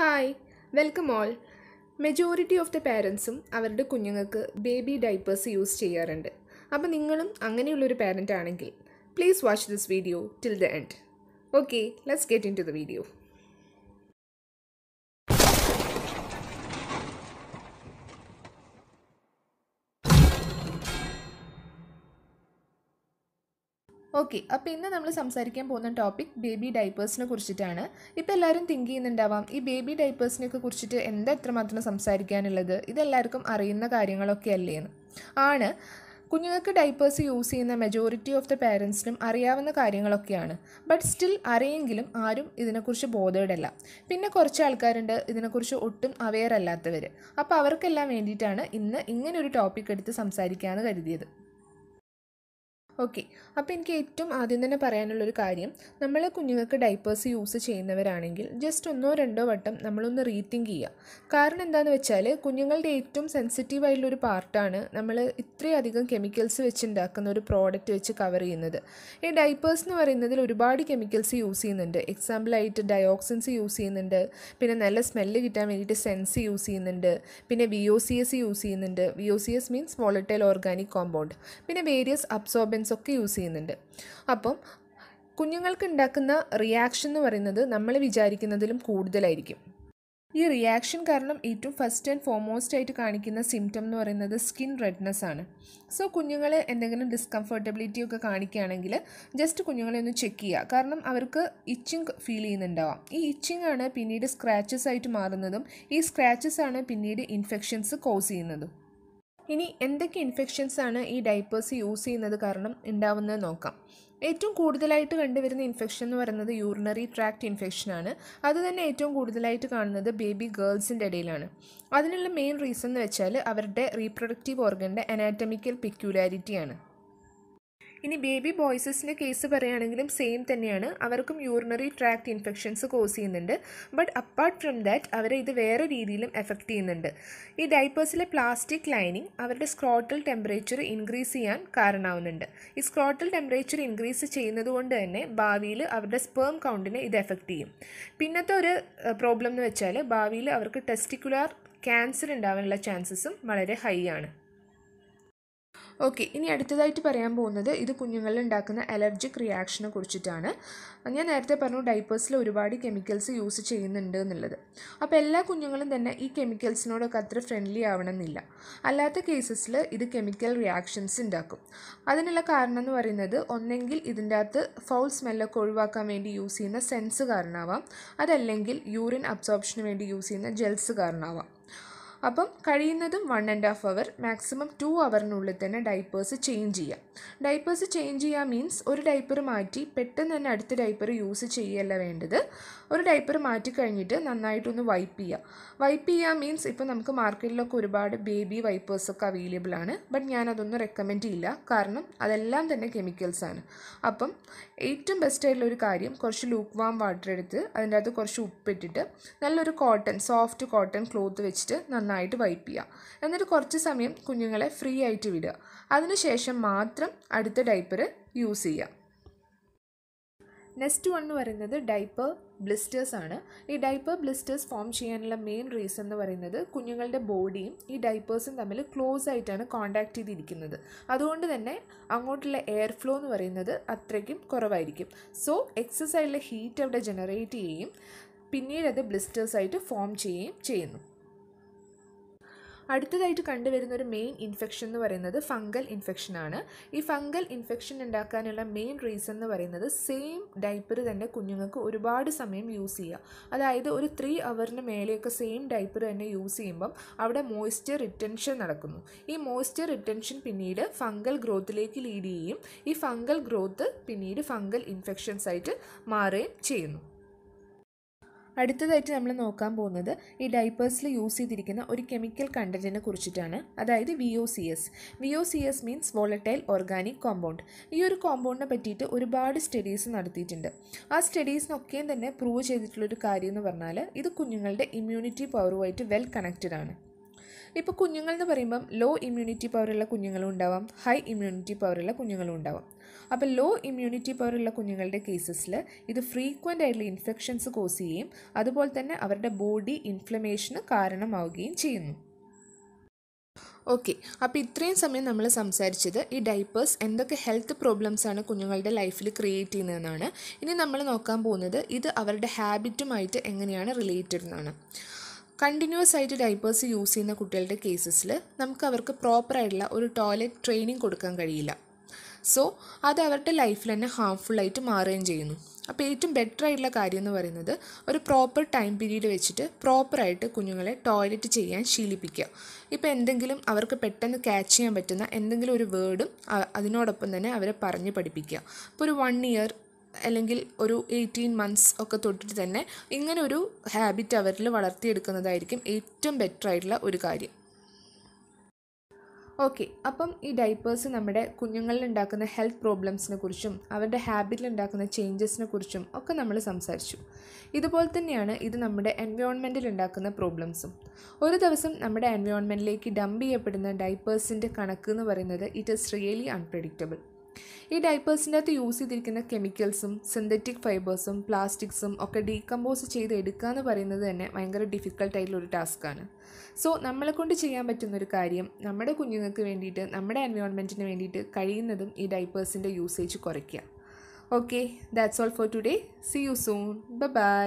hi welcome all majority of the പേരൻസും അവരുടെ കുഞ്ഞുങ്ങൾക്ക് ബേബി ഡൈപ്പേഴ്സ് യൂസ് ചെയ്യാറുണ്ട് അപ്പോൾ നിങ്ങളും അങ്ങനെയുള്ളൊരു പാരൻ്റ് ആണെങ്കിൽ please watch this video till the end okay let's get into the video okay അപ്പോൾ ഇന്ന് നമ്മൾ സംസാരിക്കാൻ പോകുന്ന ടോപ്പിക് ബേബി ഡൈപ്പേഴ്സിനെ കുറിച്ചിട്ടാണ് ഇപ്പം എല്ലാവരും തിങ്ക് ചെയ്യുന്നുണ്ടാവാം ഈ ബേബി ഡൈപ്പേഴ്സിനെയൊക്കെ കുറിച്ചിട്ട് എന്താ എത്രമാത്രം സംസാരിക്കാനുള്ളത് ഇതെല്ലാവർക്കും അറിയുന്ന കാര്യങ്ങളൊക്കെ എന്ന് ആണ് കുഞ്ഞുങ്ങൾക്ക് ഡൈപ്പേഴ്സ് യൂസ് ചെയ്യുന്ന മെജോറിറ്റി ഓഫ് ദ പേരൻസിനും അറിയാവുന്ന കാര്യങ്ങളൊക്കെയാണ് ബട്ട് സ്റ്റിൽ അറിയെങ്കിലും ആരും ഇതിനെക്കുറിച്ച് ബോധേഡല്ല പിന്നെ കുറച്ച് ആൾക്കാരുണ്ട് ഇതിനെക്കുറിച്ച് ഒട്ടും അവെയർ അല്ലാത്തവർ അപ്പോൾ അവർക്കെല്ലാം വേണ്ടിയിട്ടാണ് ഇന്ന് ഇങ്ങനൊരു ടോപ്പിക് എടുത്ത് സംസാരിക്കാമെന്ന് കരുതിയത് ഓക്കെ അപ്പോൾ എനിക്ക് ഏറ്റവും ആദ്യം തന്നെ പറയാനുള്ളൊരു കാര്യം നമ്മൾ കുഞ്ഞുങ്ങൾക്ക് ഡൈപ്പേഴ്സ് യൂസ് ചെയ്യുന്നവരാണെങ്കിൽ ജസ്റ്റ് ഒന്നോ രണ്ടോ വട്ടം നമ്മളൊന്ന് റീത്തിങ്ക് ചെയ്യുക കാരണം എന്താണെന്ന് വെച്ചാൽ കുഞ്ഞുങ്ങളുടെ ഏറ്റവും സെൻസിറ്റീവ് ആയിട്ടുള്ളൊരു പാർട്ടാണ് നമ്മൾ ഇത്രയധികം കെമിക്കൽസ് വെച്ചുണ്ടാക്കുന്ന ഒരു പ്രോഡക്റ്റ് വെച്ച് കവർ ചെയ്യുന്നത് ഈ ഡൈപ്പേഴ്സ് എന്ന് പറയുന്നതിൽ ഒരുപാട് കെമിക്കൽസ് യൂസ് ചെയ്യുന്നുണ്ട് എക്സാമ്പിളായിട്ട് ഡയോക്സിൻസ് യൂസ് ചെയ്യുന്നുണ്ട് പിന്നെ നല്ല സ്മെല്ല് കിട്ടാൻ വേണ്ടിയിട്ട് സെൻസ് യൂസ് ചെയ്യുന്നുണ്ട് പിന്നെ V O C S use ചെയ്യുന്നുണ്ട് V O C S means volatile organic compound പിന്നെ വേരിയസ് അബ്സോർബൻസ് ഒക്കെ യൂസ് ചെയ്യുന്നുണ്ട് ചെയ്യുന്നുണ്ട് അപ്പം കുഞ്ഞുങ്ങൾക്ക് ഉണ്ടാക്കുന്ന റിയാക്ഷൻ എന്ന് പറയുന്നത് നമ്മൾ വിചാരിക്കുന്നതിലും കൂടുതലായിരിക്കും ഈ റിയാക്ഷൻ കാരണം ഏറ്റവും ഫസ്റ്റ് ആൻഡ് ഫോർമോസ്റ്റ് ആയിട്ട് കാണിക്കുന്ന സിംറ്റം എന്ന് പറയുന്നത് സ്കിൻ റെഡ്നെസ് ആണ് സോ കുഞ്ഞുങ്ങളെ എന്തെങ്കിലും ഡിസ്കംഫർട്ടബിലിറ്റി ഒക്കെ കാണിക്കുകയാണെങ്കിൽ ജസ്റ്റ് കുഞ്ഞുങ്ങളെ ഒന്ന് ചെക്ക് ചെയ്യുക കാരണം അവർക്ക് ഇച്ചിങ് ഫീൽ ചെയ്യുന്നുണ്ടാവാം ഈ ഇച്ചിങ് ആണ് പിന്നീട് സ്ക്രാച്ചസ് ആയിട്ട് മാറുന്നതും ഈ സ്ക്രാച്ചസ് ആണ് പിന്നീട് ഇൻഫെക്ഷൻസ് കോസ് ചെയ്യുന്നതും ഇനി എന്തൊക്കെ ഇൻഫെക്ഷൻസ് ആണ് ഈ ഡൈപ്പേഴ്സ് യൂസ് ചെയ്യുന്നത് കാരണം ഉണ്ടാവുന്നത് നോക്കാം ഏറ്റവും കൂടുതലായിട്ട് കണ്ടുവരുന്ന ഇൻഫെക്ഷൻ എന്ന് പറയുന്നത് യൂറിനറി ട്രാക്ട് ഇൻഫെക്ഷനാണ് അത് തന്നെ ഏറ്റവും കൂടുതലായിട്ട് കാണുന്നത് ബേബി ഗേൾസിൻ്റെ ഇടയിലാണ് അതിനുള്ള മെയിൻ റീസൺ എന്ന് വെച്ചാൽ അവരുടെ റീപ്രൊഡക്റ്റീവ് ഓർഗൻ്റെ അനാറ്റമിക്കൽ പെക്യുലാരിറ്റിയാണ് ഇനി ബേബി ബോയ്സസിൻ്റെ കേസ് പറയുകയാണെങ്കിലും സെയിം തന്നെയാണ് അവർക്കും യൂറിനറി ട്രാക്ട് ഇൻഫെക്ഷൻസ് കോസ് ചെയ്യുന്നുണ്ട് ബട്ട് അപ്പാർട്ട് ഫ്രം ദാറ്റ് അവരെ ഇത് വേറെ രീതിയിലും എഫക്റ്റ് ചെയ്യുന്നുണ്ട് ഈ ഡൈപ്പേഴ്സിലെ പ്ലാസ്റ്റിക് ലൈനിങ് അവരുടെ സ്ക്രോട്ടൽ ടെമ്പറേച്ചർ ഇൻക്രീസ് ചെയ്യാൻ കാരണമാവുന്നുണ്ട് ഈ സ്ക്രോട്ടൽ ടെമ്പറേച്ചർ ഇൻക്രീസ് ചെയ്യുന്നത് കൊണ്ട് തന്നെ ഭാവിയിൽ അവരുടെ സ്പേം കൗണ്ടിനെ ഇത് എഫക്റ്റ് ചെയ്യും പിന്നത്തെ ഒരു പ്രോബ്ലം എന്ന് വെച്ചാൽ ഭാവിയിൽ അവർക്ക് ടെസ്റ്റിക്കുലാർ ക്യാൻസർ ഉണ്ടാവാനുള്ള ചാൻസസും വളരെ ഹൈ ആണ് ഓക്കെ ഇനി അടുത്തതായിട്ട് പറയാൻ പോകുന്നത് ഇത് കുഞ്ഞുങ്ങളിൽ ഉണ്ടാക്കുന്ന അലർജിക് റിയാക്ഷനെ കുറിച്ചിട്ടാണ് ഞാൻ നേരത്തെ പറഞ്ഞു ഡൈപ്പേഴ്സിൽ ഒരുപാട് കെമിക്കൽസ് യൂസ് ചെയ്യുന്നുണ്ട് എന്നുള്ളത് അപ്പോൾ എല്ലാ കുഞ്ഞുങ്ങളും തന്നെ ഈ കെമിക്കൽസിനോടൊക്കെ അത്ര ഫ്രണ്ട്ലി ആവണമെന്നില്ല അല്ലാത്ത കേസസിൽ ഇത് കെമിക്കൽ റിയാക്ഷൻസ് ഉണ്ടാക്കും അതിനുള്ള കാരണം എന്ന് പറയുന്നത് ഒന്നെങ്കിൽ ഇതിൻ്റെ അകത്ത് ഫൗൾ സ്മെല്ലൊക്കെ ഒഴിവാക്കാൻ വേണ്ടി യൂസ് ചെയ്യുന്ന സെൻസ് കാരണമാവാം അതല്ലെങ്കിൽ യൂറിൻ അബ്സോർപ്ഷന് വേണ്ടി യൂസ് ചെയ്യുന്ന ജെൽസ് കാരണമാവാം അപ്പം കഴിയുന്നതും one and half hour maximum two അവറിനുള്ളിൽ തന്നെ ഡൈപ്പേഴ്സ് ചേഞ്ച് ചെയ്യുക ഡൈപ്പേഴ്സ് ചേഞ്ച് ചെയ്യുക മീൻസ് ഒരു ഡൈപ്പർ മാറ്റി പെട്ടെന്ന് തന്നെ അടുത്ത ഡൈപ്പർ യൂസ് ചെയ്യല്ല വേണ്ടത് ഒരു ഡൈപ്പർ മാറ്റി കഴിഞ്ഞിട്ട് നന്നായിട്ടൊന്ന് വൈപ്പ് ചെയ്യുക വൈപ്പ് ചെയ്യുക മീൻസ് ഇപ്പോൾ നമുക്ക് മാർക്കറ്റിലൊക്കെ ഒരുപാട് ബേബി വൈപ്പേഴ്സൊക്കെ അവൈലബിൾ ആണ് ബട്ട് ഞാനതൊന്നും റെക്കമെൻഡ് ചെയ്യില്ല കാരണം അതെല്ലാം തന്നെ കെമിക്കൽസ് ആണ് അപ്പം ഏറ്റവും ബെസ്റ്റ് ആയിട്ടുള്ള ഒരു കാര്യം കുറച്ച് ലൂക്ക് വാം വാട്ടർ എടുത്ത് അതിൻ്റെ അകത്ത് കുറച്ച് ഉപ്പിട്ടിട്ട് നല്ലൊരു കോട്ടൺ സോഫ്റ്റ് കോട്ടൺ ക്ലോത്ത് വെച്ചിട്ട് നന്നായിട്ട് വൈപ്പ് ചെയ്യുക എന്നിട്ട് കുറച്ച് സമയം കുഞ്ഞുങ്ങളെ ഫ്രീ ആയിട്ട് വിടുക അതിനുശേഷം മാത്രം അടുത്ത ഡൈപ്പർ യൂസ് ചെയ്യുക നെക്സ്റ്റ് വൺ എന്ന് പറയുന്നത് ഡൈപ്പർ ബ്ലിസ്റ്റേഴ്സ് ആണ് ഈ ഡൈപ്പർ ബ്ലിസ്റ്റേഴ്സ് ഫോം ചെയ്യാനുള്ള മെയിൻ റീസൺ എന്ന് പറയുന്നത് കുഞ്ഞുങ്ങളുടെ ബോഡിയും ഈ ഡൈപ്പേഴ്സും തമ്മിൽ ക്ലോസ് ആയിട്ടാണ് കോണ്ടാക്ട് ചെയ്തിരിക്കുന്നത് അതുകൊണ്ട് തന്നെ അങ്ങോട്ടുള്ള എയർ ഫ്ലോ എന്ന് പറയുന്നത് അത്രയ്ക്കും കുറവായിരിക്കും സോ എക്സസൈസിലെ ഹീറ്റ് അവിടെ ജനറേറ്റ് ചെയ്യുകയും പിന്നീട് അത് ബ്ലിസ്റ്റേഴ്സായിട്ട് ഫോം ചെയ്യുകയും ചെയ്യുന്നു അടുത്തതായിട്ട് കണ്ടുവരുന്ന ഒരു മെയിൻ ഇൻഫെക്ഷൻ എന്ന് പറയുന്നത് ഫംഗൽ ഇൻഫെക്ഷനാണ് ഈ ഫംഗൽ ഇൻഫെക്ഷൻ ഉണ്ടാക്കാനുള്ള മെയിൻ റീസൺ എന്ന് പറയുന്നത് സെയിം ഡൈപ്പർ തന്നെ കുഞ്ഞുങ്ങൾക്ക് ഒരുപാട് സമയം യൂസ് ചെയ്യുക അതായത് ഒരു ത്രീ അവറിന് മേലെയൊക്കെ സെയിം ഡൈപ്പർ തന്നെ യൂസ് ചെയ്യുമ്പം അവിടെ മോയ്സ്ചർ റിറ്റൻഷൻ നടക്കുന്നു ഈ മോയ്സ്ചർ റിറ്റൻഷൻ പിന്നീട് ഫംഗൽ ഗ്രോത്തിലേക്ക് ലീഡ് ചെയ്യുകയും ഈ ഫംഗൽ ഗ്രോത്ത് പിന്നീട് ഫംഗൽ ഇൻഫെക്ഷൻസ് ആയിട്ട് മാറുകയും ചെയ്യുന്നു അടുത്തതായിട്ട് നമ്മൾ നോക്കാൻ പോകുന്നത് ഈ ഡൈപ്പേഴ്സിൽ യൂസ് ചെയ്തിരിക്കുന്ന ഒരു കെമിക്കൽ കണ്ടൻറ്റിനെ കുറിച്ചിട്ടാണ് അതായത് V O C S V O C S means volatile organic compound ഈ ഒരു കോമ്പൗണ്ടിനെ പറ്റിയിട്ട് ഒരുപാട് സ്റ്റഡീസ് നടത്തിയിട്ടുണ്ട് ആ സ്റ്റഡീസിനൊക്കെയും തന്നെ പ്രൂവ് ചെയ്തിട്ടുള്ളൊരു കാര്യം എന്ന് പറഞ്ഞാൽ ഇത് കുഞ്ഞുങ്ങളുടെ ഇമ്മ്യൂണിറ്റി പവറുമായിട്ട് വെൽ കണക്റ്റഡ് ആണ് ഇപ്പോൾ കുഞ്ഞുങ്ങൾ എന്ന് പറയുമ്പം ലോ ഇമ്മ്യൂണിറ്റി പവറുള്ള കുഞ്ഞുങ്ങളും ഉണ്ടാവാം ഹൈ ഇമ്മ്യൂണിറ്റി പവറുള്ള കുഞ്ഞുങ്ങളും ഉണ്ടാവാം അപ്പോൾ ലോ ഇമ്മ്യൂണിറ്റി പവറുള്ള കുഞ്ഞുങ്ങളുടെ കേസസിൽ ഇത് ഫ്രീക്വൻ്റ് ആയിട്ടുള്ള ഇൻഫെക്ഷൻസ് കോസ് ചെയ്യുകയും അതുപോലെ തന്നെ അവരുടെ ബോഡി ഇൻഫ്ലമേഷന് കാരണമാവുകയും ചെയ്യുന്നു ഓക്കെ അപ്പോൾ ഇത്രയും സമയം നമ്മൾ സംസാരിച്ചത് ഈ ഡൈപ്പേഴ്സ് എന്തൊക്കെ ഹെൽത്ത് പ്രോബ്ലംസാണ് കുഞ്ഞുങ്ങളുടെ ലൈഫിൽ ക്രിയേറ്റ് ചെയ്യുന്നതെന്നാണ് ഇനി നമ്മൾ നോക്കാൻ പോകുന്നത് ഇത് അവരുടെ ഹാബിറ്റുമായിട്ട് എങ്ങനെയാണ് റിലേറ്റഡ് എന്നാണ് കണ്ടിന്യൂസ് ആയിട്ട് ഡൈപ്പേഴ്സ് യൂസ് ചെയ്യുന്ന കുട്ടികളുടെ കേസസിൽ നമുക്ക് അവർക്ക് പ്രോപ്പറായിട്ടുള്ള ഒരു ടോയ്ലറ്റ് ട്രെയിനിങ് കൊടുക്കാൻ കഴിയില്ല സോ അത് അവരുടെ ലൈഫിൽ തന്നെ ഹാംഫുള്ളായിട്ട് മാറുകയും ചെയ്യുന്നു അപ്പോൾ ഏറ്റവും ബെറ്റർ ആയിട്ടുള്ള കാര്യം എന്ന് പറയുന്നത് ഒരു പ്രോപ്പർ ടൈം പീരീഡ് വെച്ചിട്ട് പ്രോപ്പറായിട്ട് കുഞ്ഞുങ്ങളെ ടോയ്ലറ്റ് ചെയ്യാൻ ശീലിപ്പിക്കുക ഇപ്പോൾ എന്തെങ്കിലും അവർക്ക് പെട്ടെന്ന് ക്യാച്ച് ചെയ്യാൻ പറ്റുന്ന എന്തെങ്കിലും ഒരു വേർഡും അതിനോടൊപ്പം തന്നെ അവരെ പറഞ്ഞ് പഠിപ്പിക്കുക ഇപ്പോൾ ഒരു വൺ ഇയർ അല്ലെങ്കിൽ ഒരു എയ്റ്റീൻ മന്ത്സ് ഒക്കെ തൊട്ടിട്ട് തന്നെ ഇങ്ങനെ ഒരു ഹാബിറ്റ് അവരിൽ വളർത്തിയെടുക്കുന്നതായിരിക്കും ഏറ്റവും ബെറ്റർ ആയിട്ടുള്ള ഒരു കാര്യം ഓക്കെ അപ്പം ഈ ഡൈപ്പേഴ്സ് നമ്മുടെ കുഞ്ഞുങ്ങളിൽ ഉണ്ടാക്കുന്ന ഹെൽത്ത് പ്രോബ്ലംസിനെ കുറിച്ചും അവരുടെ ഹാബിറ്റിൽ ഉണ്ടാക്കുന്ന ചേഞ്ചസിനെ കുറിച്ചും ഒക്കെ നമ്മൾ സംസാരിച്ചു ഇതുപോലെ തന്നെയാണ് ഇത് നമ്മുടെ എൻവയോൺമെൻറ്റിൽ ഉണ്ടാക്കുന്ന പ്രോബ്ലംസും ഒരു ദിവസം നമ്മുടെ എൻവയോൺമെൻറ്റിലേക്ക് ഡംപ് ചെയ്യപ്പെടുന്ന ഡൈപ്പേഴ്സിൻ്റെ കണക്ക് എന്ന് പറയുന്നത് ഇറ്റ് ഈസ് റിയലി അൺപ്രഡിക്റ്റബിൾ ഈ ഡൈപ്പേഴ്സിൻ്റെ അകത്ത് യൂസ് ചെയ്തിരിക്കുന്ന കെമിക്കൽസും സിന്തറ്റിക് ഫൈബേഴ്സും പ്ലാസ്റ്റിക്സും ഒക്കെ ഡീകമ്പോസ് ചെയ്ത് എടുക്കുക എന്ന് പറയുന്നത് തന്നെ ഭയങ്കര ഡിഫിക്കൽട്ടായിട്ടുള്ള ഒരു ടാസ്ക്കാണ് സോ നമ്മളെ കൊണ്ട് ചെയ്യാൻ പറ്റുന്നൊരു കാര്യം നമ്മുടെ കുഞ്ഞുങ്ങൾക്ക് വേണ്ടിയിട്ട് നമ്മുടെ എൻവയോൺമെൻറ്റിന് വേണ്ടിയിട്ട് കഴിയുന്നതും ഈ ഡൈപ്പേഴ്സിൻ്റെ യൂസേജ് കുറയ്ക്കുക okay that's all for today see you soon b by